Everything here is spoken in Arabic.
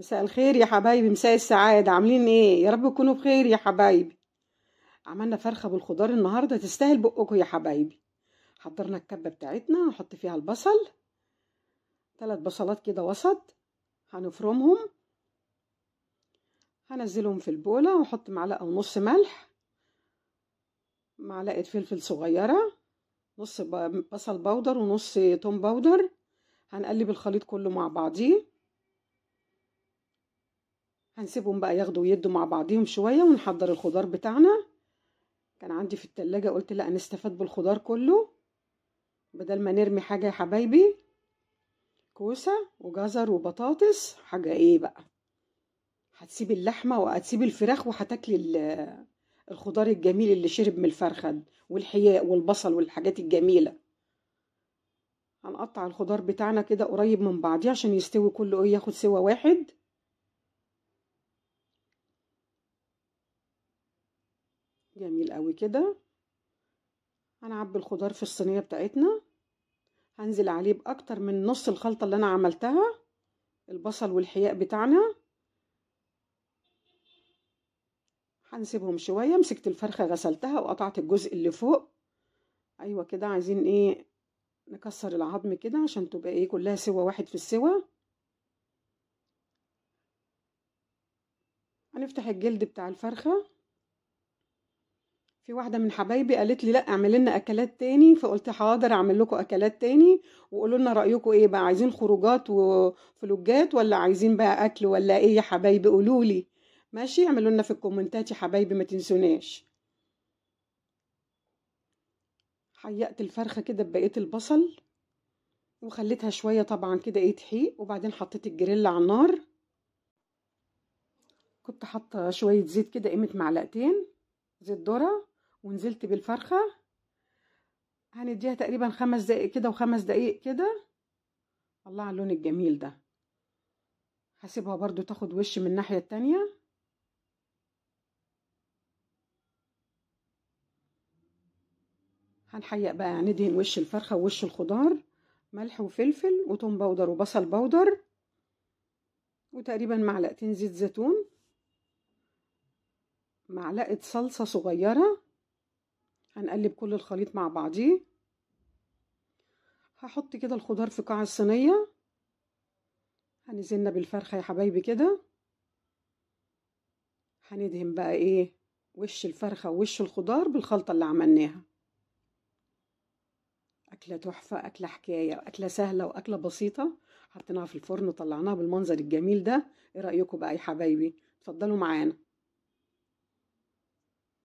مساء الخير يا حبايبي مساء السعادة عاملين ايه يا رب تكونوا بخير يا حبايبي عملنا فرخة بالخضار النهاردة تستاهل بقكم يا حبايبي حضرنا الكبة بتاعتنا نحط فيها البصل ثلاث بصلات كده وسط هنفرمهم هنزلهم في البولة ونحط معلقة ونص ملح معلقة فلفل صغيرة نص بصل بودر ونص توم بودر هنقلب الخليط كله مع بعضيه هنسيبهم بقى ياخدوا ويدوا مع بعضهم شويه ونحضر الخضار بتاعنا كان عندي في التلاجة قلت لا نستفاد بالخضار كله بدل ما نرمي حاجة يا حبايبي كوسة وجزر وبطاطس حاجة ايه بقى هتسيب اللحمة وهتسيب الفراخ وهتاكلي الخضار الجميل اللي شرب من الفرخة والحياء والبصل والحاجات الجميلة هنقطع الخضار بتاعنا كده قريب من بعضيه عشان يستوي كله ايه ياخد سوا واحد جميل قوي كده هنعبي الخضار في الصينيه بتاعتنا هنزل عليه باكتر من نص الخلطه اللي انا عملتها البصل والحياء بتاعنا هنسيبهم شويه مسكت الفرخه غسلتها وقطعت الجزء اللي فوق ايوه كده عايزين ايه نكسر العظم كده عشان تبقى ايه كلها سوا واحد في السوا هنفتح الجلد بتاع الفرخه في واحدة من حبايبي قالت لي لا اعمل لنا اكلات تاني فقلت حاضر اعمل لكم اكلات تاني وقولوا لنا رايكم ايه بقى عايزين خروجات وفلوجات ولا عايزين بقى اكل ولا ايه يا حبايبي قولوا لي ماشي اعملوا لنا في الكومنتات يا حبايبي ما تنسوناش حيقت الفرخة كده ببقية البصل وخليتها شوية طبعا كده ايه تحيق وبعدين حطيت الجريل على النار كنت حاطة شوية زيت كده قيمة معلقتين زيت ذرة ونزلت بالفرخة هنديها تقريبا خمس دقايق كده وخمس دقايق كده الله على اللون الجميل ده هسيبها برضو تاخد وش من الناحية التانية هنحيق بقى ندهن وش الفرخة ووش الخضار ملح وفلفل وتوم بودر وبصل بودر وتقريبا معلقتين زيت زيتون معلقة صلصة صغيرة هنقلب كل الخليط مع بعضيه هحط كده الخضار في قاع الصينيه هنزلنا بالفرخه يا حبايبي كده هندهن بقى ايه وش الفرخه ووش الخضار بالخلطه اللي عملناها اكله تحفه اكله حكايه اكله سهله واكله بسيطه حطيناها في الفرن وطلعناها بالمنظر الجميل ده ايه رايكم بقى يا حبايبي اتفضلوا معانا